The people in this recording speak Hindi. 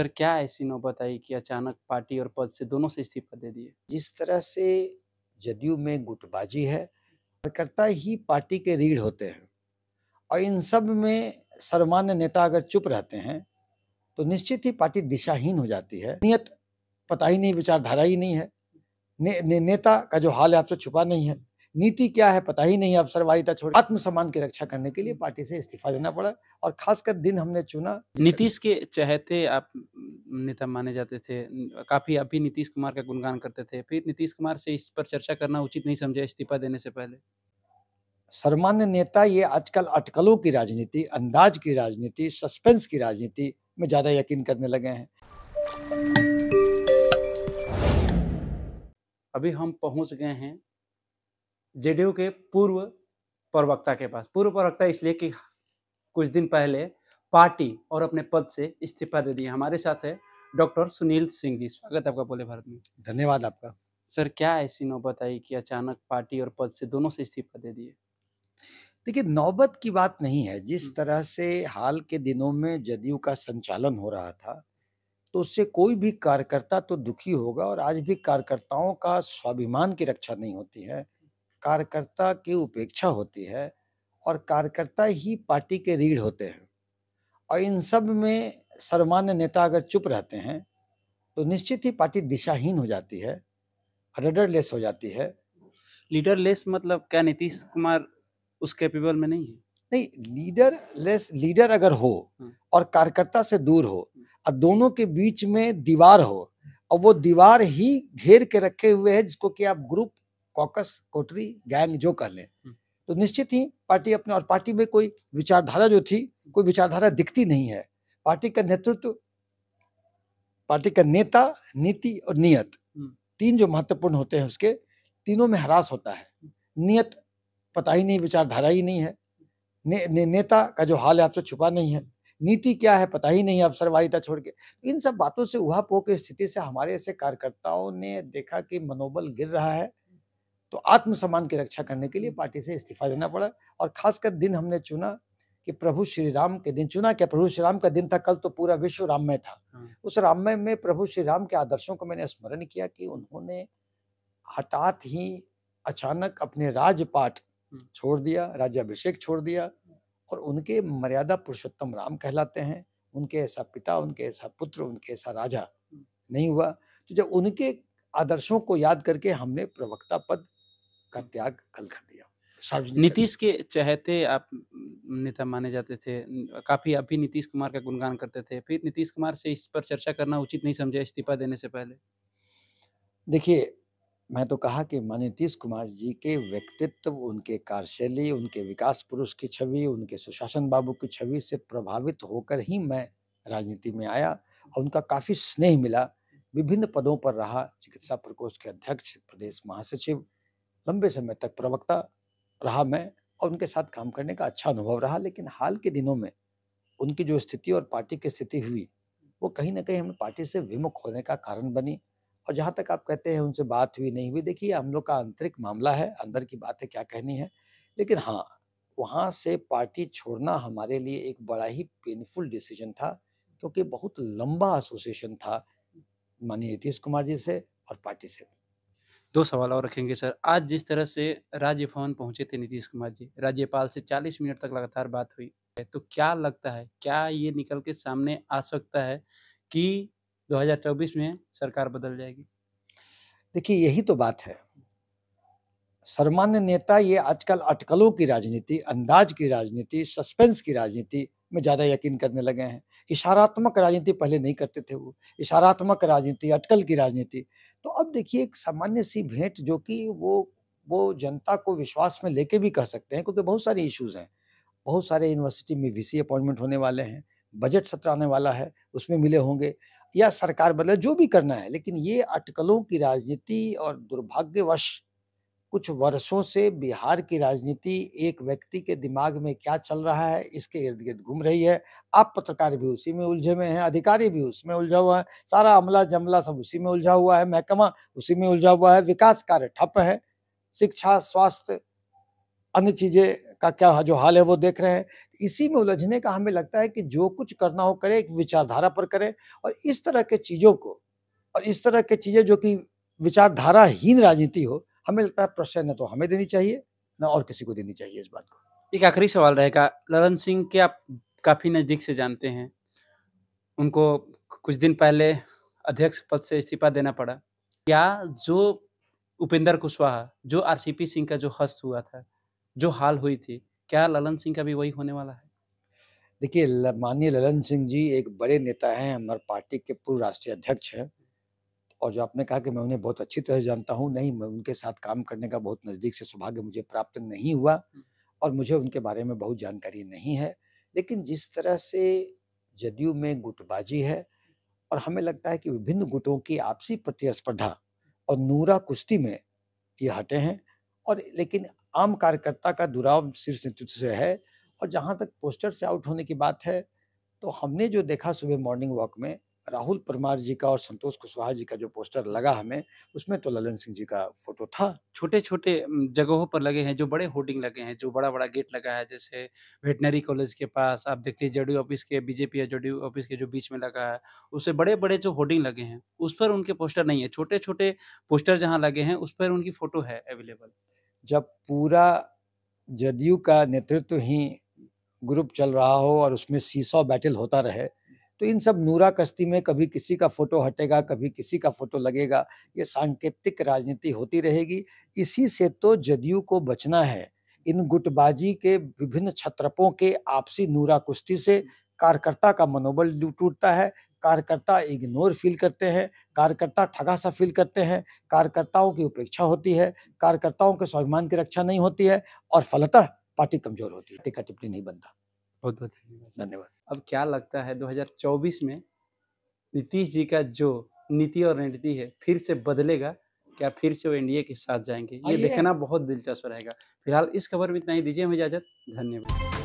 सर क्या ऐसी नौबत आई कि अचानक पार्टी और पद से दोनों से इस्तीफा दे दिए जिस तरह से जदयू में गुटबाजी है कार्यकर्ता ही पार्टी के रीढ़ होते हैं और इन सब में सर्वमान्य नेता अगर चुप रहते हैं तो निश्चित ही पार्टी दिशाहीन हो जाती है नियत पता ही नहीं विचारधारा ही नहीं है ने, ने, नेता का जो हाल है आपसे छुपा नहीं है नीति क्या है पता ही नहीं अवसरवादिता छोड़ आत्मसम्मान की रक्षा करने के लिए हम्म। पार्टी से इस्तीफा देना पड़ा और खासकर दिन हमने चुना नीतीश के चहेते आप नेता माने जाते थे काफी अभी नीतीश कुमार का गुणगान करते थे फिर नीतीश कुमार से इस पर चर्चा करना उचित नहीं समझा इस्तीफा देने से पहले सर्मान्य नेता ये आजकल अटकलों की राजनीति अंदाज की राजनीति सस्पेंस की राजनीति में ज्यादा यकीन करने लगे हैं अभी हम पहुंच गए हैं जेडीयू के पूर्व प्रवक्ता के पास पूर्व प्रवक्ता इसलिए कि कुछ दिन पहले पार्टी और अपने पद से इस्तीफा दे दिया हमारे साथ है डॉक्टर सुनील सिंह जी स्वागत आपका बोले भारत में धन्यवाद आपका सर क्या ऐसी नौबत आई कि अचानक पार्टी और पद से दोनों से इस्तीफा दे दिए देखिए नौबत की बात नहीं है जिस हम्म। तरह से हाल के दिनों में जदयू का संचालन हो रहा था तो उससे कोई भी कार्यकर्ता तो दुखी होगा और आज भी कार्यकर्ताओं का स्वाभिमान की रक्षा नहीं होती है कार्यकर्ता की उपेक्षा होती है और कार्यकर्ता ही पार्टी के रीढ़ होते हैं और इन सब में सर्वमान्य नेता अगर चुप रहते हैं तो निश्चित ही पार्टी दिशाहीन हो जाती है रडरलेस हो जाती है लीडरलेस मतलब क्या नीतीश कुमार उस कैपेबल में नहीं है नहीं लीडर लेस लीडर अगर हो हाँ। और कार्यकर्ता से दूर हो हाँ। और दोनों के बीच में दीवार हो और वो दीवार ही घेर के रखे हुए है जिसको कि आप ग्रुप कॉकस कोटरी गैंग जो कह लें हम्म। तो निश्चित ही पार्टी अपने और पार्टी में कोई विचारधारा जो थी कोई विचारधारा दिखती नहीं है पार्टी का नेतृत्व पार्टी का नेता नीति और नियत हम्म। तीन जो महत्वपूर्ण होते हैं उसके तीनों में हरास होता है नियत पता ही नहीं विचारधारा ही नहीं है ने, ने, नेता का जो हाल है आपसे छुपा नहीं है नीति क्या है पता ही नहीं है अवसरवाहिता छोड़ के इन सब बातों से उहा पोह की स्थिति से हमारे ऐसे कार्यकर्ताओं ने देखा कि मनोबल गिर रहा है तो आत्मसम्मान की रक्षा करने के लिए पार्टी से इस्तीफा देना पड़ा और खासकर दिन हमने चुना कि प्रभु श्री राम के दिन चुना क्या प्रभु श्री राम का दिन था कल तो पूरा विश्व राममय था हाँ। उस राममय में प्रभु श्री राम के आदर्शों को मैंने स्मरण किया कि उन्होंने हठात ही अचानक अपने राजपाट छोड़ दिया राज्यभिषेक छोड़ दिया और उनके मर्यादा पुरुषोत्तम राम कहलाते हैं उनके ऐसा पिता उनके ऐसा पुत्र उनके ऐसा राजा नहीं हुआ तो जब उनके आदर्शों को याद करके हमने प्रवक्ता पद का त्याग कल कर दिया नीतीश के चहेते आप नेता माने जाते थे काफी आप भी नीतीश कुमार का गुणगान करते थे फिर नीतीश कुमार से इस पर चर्चा करना उचित नहीं समझे इस्तीफा देने से पहले देखिए मैं तो कहा कि मैं नीतीश कुमार जी के व्यक्तित्व उनके कार्यशैली उनके विकास पुरुष की छवि उनके सुशासन बाबू की छवि से प्रभावित होकर ही मैं राजनीति में आया और उनका काफ़ी स्नेह मिला विभिन्न पदों पर रहा चिकित्सा प्रकोष्ठ के अध्यक्ष प्रदेश महासचिव लंबे समय तक प्रवक्ता रहा मैं और उनके साथ काम करने का अच्छा अनुभव रहा लेकिन हाल के दिनों में उनकी जो स्थिति और पार्टी की स्थिति हुई वो कहीं ना कहीं हमें पार्टी से विमुख होने का कारण बनी और जहाँ तक आप कहते हैं उनसे बात हुई नहीं हुई देखिए हम लोग का आंतरिक मामला है अंदर की बात है क्या कहनी है लेकिन हाँ वहाँ से पार्टी छोड़ना हमारे लिए एक बड़ा ही पेनफुल डिसीजन था क्योंकि बहुत लंबा एसोसिएशन था माननीय नीतीश कुमार जी से और पार्टी से दो सवाल और रखेंगे सर आज जिस तरह से राज्य भवन पहुंचे थे नीतीश कुमार जी राज्यपाल से 40 मिनट तक लगातार बात हुई तो क्या लगता है क्या ये निकल के सामने आ सकता है कि 2024 में सरकार बदल जाएगी देखिए यही तो बात है सर्वान्य नेता ये आजकल अटकलों की राजनीति अंदाज की राजनीति सस्पेंस की राजनीति में ज़्यादा यकीन करने लगे हैं इशारात्मक राजनीति पहले नहीं करते थे वो इशारात्मक राजनीति अटकल की राजनीति तो अब देखिए एक सामान्य सी भेंट जो कि वो वो जनता को विश्वास में लेके भी कर सकते हैं क्योंकि बहुत सारे इश्यूज हैं बहुत सारे यूनिवर्सिटी में वीसी अपॉइंटमेंट होने वाले हैं बजट सत्र आने वाला है उसमें मिले होंगे या सरकार बदले जो भी करना है लेकिन ये अटकलों की राजनीति और दुर्भाग्यवश कुछ वर्षों से बिहार की राजनीति एक व्यक्ति के दिमाग में क्या चल रहा है इसके इर्द-गिर्द घूम रही है। आप पत्रकार भी उसी में उलझे हुए हैं, अधिकारी भी उसमें उलझा हुआ है, सारा अमला-जमला सब उसी में उलझा हुआ है, महकमा उसी में उलझा हुआ है, विकास कार्य ठप है, शिक्षा, स्वास्थ्य, अन्य चीज़ें का क्या जो हाल है वो देख रहे हैं। इसी में उलझने का हमें लगता है कि जो कुछ करना हो करे एक विचारधारा पर करे और इस तरह के चीज़ों को और इस तरह की चीज़ें जो कि विचारधाराहीन राजनीति हो हमें लगता है प्रोत्साहन तो हमें देनी चाहिए ना और किसी को देनी चाहिए इस बात को एक आखिरी सवाल रहेगा ललन सिंह के आप काफ़ी नज़दीक से जानते हैं उनको कुछ दिन पहले अध्यक्ष पद से इस्तीफा देना पड़ा क्या जो उपेंद्र कुशवाहा जो आरसीपी सिंह का जो हस्त हुआ था जो हाल हुई थी क्या ललन सिंह का भी वही होने वाला है देखिए माननीय ललन सिंह जी एक बड़े नेता हैं हमारे पार्टी के पूर्व राष्ट्रीय अध्यक्ष हैं और जो आपने कहा कि मैं उन्हें बहुत अच्छी तरह जानता हूँ नहीं मैं उनके साथ काम करने का बहुत नज़दीक से सौभाग्य मुझे प्राप्त नहीं हुआ और मुझे उनके बारे में बहुत जानकारी नहीं है लेकिन जिस तरह से जदयू में गुटबाजी है और हमें लगता है कि विभिन्न गुटों की आपसी प्रतिस्पर्धा और नूरा कुश्ती में ये हटे हैं और लेकिन आम कार्यकर्ता का दुराव शीर्ष नेतृत्व से है और जहाँ तक पोस्टर से आउट होने की बात है तो हमने जो देखा सुबह मॉर्निंग वॉक में राहुल परमार जी का और संतोष कुशवाहा जी का जो पोस्टर लगा हमें उसमें तो ललन सिंह जी का फोटो था छोटे-छोटे जगहों पर लगे हैं जो बड़े होर्डिंग लगे हैं जो बड़ा-बड़ा गेट लगा है जैसे वेटनरी कॉलेज के पास आप देखते हैं जेडीयू ऑफिस के बीजेपी या जेडीयू ऑफिस के जो बीच में लगा है उससे बड़े-बड़े जो होर्डिंग लगे हैं उस पर उनके पोस्टर नहीं है छोटे-छोटे पोस्टर जहाँ लगे हैं उस पर उनकी फोटो है अवेलेबल जब पूरा जदयू का नेतृत्व ही ग्रुप चल रहा हो और उसमें सीसॉ बैटल होता रहे तो इन सब नूरा कश्ती में कभी किसी का फोटो हटेगा कभी किसी का फोटो लगेगा ये सांकेतिक राजनीति होती रहेगी इसी से तो जदयू को बचना है इन गुटबाजी के विभिन्न छत्रपों के आपसी नूरा कुश्ती से कार्यकर्ता का मनोबल टूटता है कार्यकर्ता इग्नोर फील करते हैं कार्यकर्ता ठगा सा फील करते हैं कार्यकर्ताओं की उपेक्षा होती है कार्यकर्ताओं के स्वाभिमान की रक्षा नहीं होती है और फलतः पार्टी कमजोर होती है टिका टिप्पणी नहीं बनता बहुत बहुत धन्यवाद धन्यवाद अब क्या लगता है 2024 में नीतीश जी का जो नीति और रणनीति है फिर से बदलेगा क्या फिर से वो एनडीए के साथ जाएंगे ये देखना बहुत दिलचस्प रहेगा फिलहाल इस खबर में इतना ही दीजिए हमें इजाजत धन्यवाद